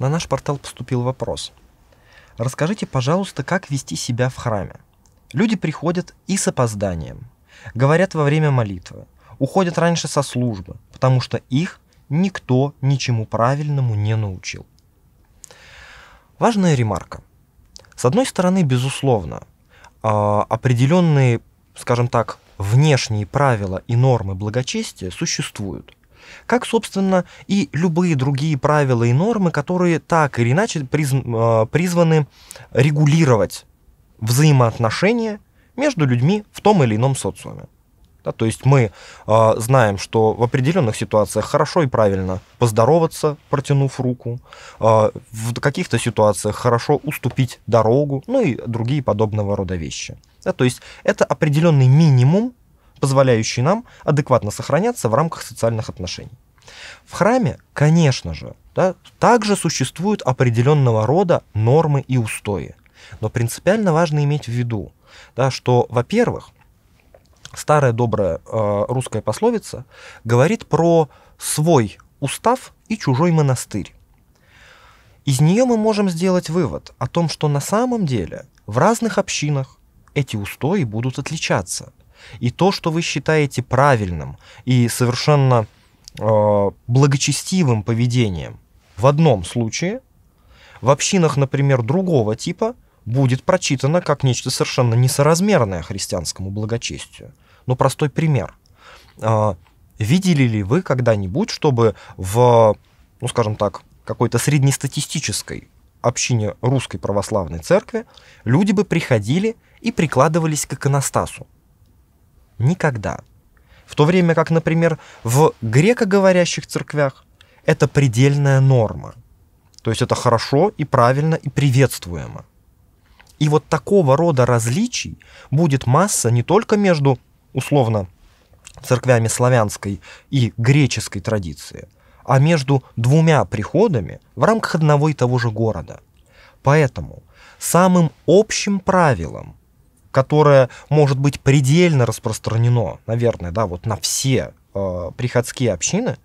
на наш портал поступил вопрос. Расскажите, пожалуйста, как вести себя в храме. Люди приходят и с опозданием, говорят во время молитвы, уходят раньше со службы, потому что их никто ничему правильному не научил. Важная ремарка. С одной стороны, безусловно, а, определенные, скажем так, внешние правила и нормы благочестия существуют. Как, собственно, и любые другие правила и нормы, которые так или иначе приз, а, призваны регулировать взаимоотношения между людьми в том или ином социуме. Да, то есть мы э, знаем, что в определенных ситуациях хорошо и правильно поздороваться, протянув руку, э, в каких-то ситуациях хорошо уступить дорогу, ну и другие подобного рода вещи. Да, то есть это определенный минимум позволяющий нам адекватно сохраняться в рамках социальных отношений. В храме, конечно же, да, также существуют определенного рода нормы и устои. Но принципиально важно иметь в виду, да, что, во-первых, старая добрая э, русская пословица говорит про свой устав и чужой монастырь. Из нее мы можем сделать вывод о том, что на самом деле в разных общинах эти устои будут отличаться – и то, что вы считаете правильным и совершенно э, благочестивым поведением в одном случае, в общинах, например, другого типа, будет прочитано как нечто совершенно несоразмерное христианскому благочестию. Ну, простой пример. Э, видели ли вы когда-нибудь, чтобы в, ну, скажем так, какой-то среднестатистической общине русской православной церкви люди бы приходили и прикладывались к иконостасу? Никогда. В то время как, например, в грекоговорящих церквях это предельная норма. То есть это хорошо и правильно и приветствуемо. И вот такого рода различий будет масса не только между, условно, церквями славянской и греческой традиции, а между двумя приходами в рамках одного и того же города. Поэтому самым общим правилом которое может быть предельно распространено, наверное, да, вот на все э, приходские общины,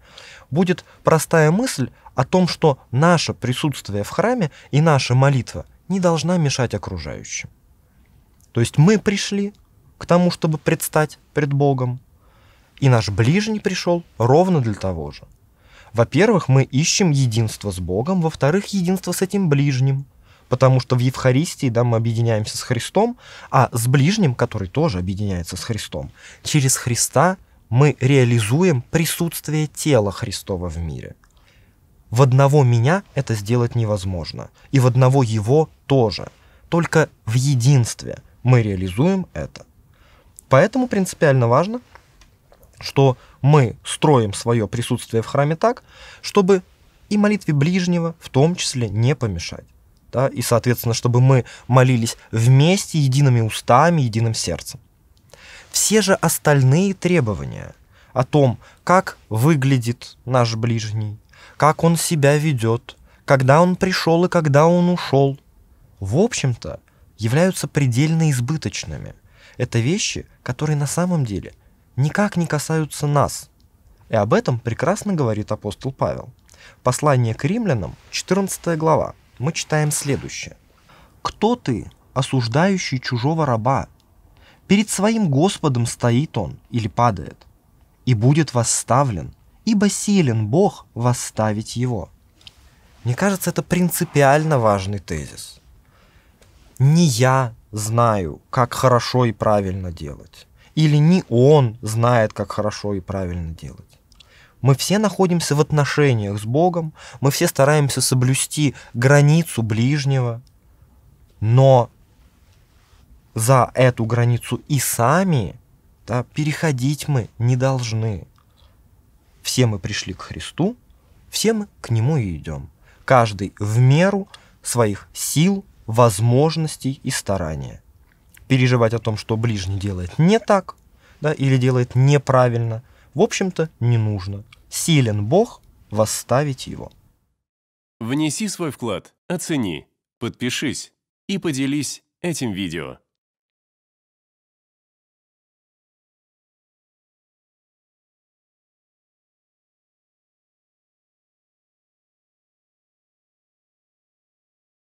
будет простая мысль о том, что наше присутствие в храме и наша молитва не должна мешать окружающим. То есть мы пришли к тому, чтобы предстать пред Богом, и наш ближний пришел ровно для того же. Во-первых, мы ищем единство с Богом, во-вторых, единство с этим ближним – потому что в Евхаристии да, мы объединяемся с Христом, а с ближним, который тоже объединяется с Христом, через Христа мы реализуем присутствие тела Христова в мире. В одного меня это сделать невозможно, и в одного его тоже. Только в единстве мы реализуем это. Поэтому принципиально важно, что мы строим свое присутствие в храме так, чтобы и молитве ближнего в том числе не помешать да, и, соответственно, чтобы мы молились вместе, едиными устами, единым сердцем. Все же остальные требования о том, как выглядит наш ближний, как он себя ведет, когда он пришел и когда он ушел, в общем-то, являются предельно избыточными. Это вещи, которые на самом деле никак не касаются нас. И об этом прекрасно говорит апостол Павел. Послание к римлянам, 14 глава, мы читаем следующее. «Кто ты, осуждающий чужого раба? Перед своим Господом стоит он или падает, и будет восставлен, ибо силен Бог восставить его». Мне кажется, это принципиально важный тезис. Не я знаю, как хорошо и правильно делать, или не он знает, как хорошо и правильно делать. Мы все находимся в отношениях с Богом, мы все стараемся соблюсти границу ближнего, но за эту границу и сами да, переходить мы не должны. Все мы пришли к Христу, все мы к Нему и идем. Каждый в меру своих сил, возможностей и старания. Переживать о том, что ближний делает не так, да, или делает неправильно, в общем-то, не нужно силен Бог восставить его. Внеси свой вклад, оцени, подпишись и поделись этим видео.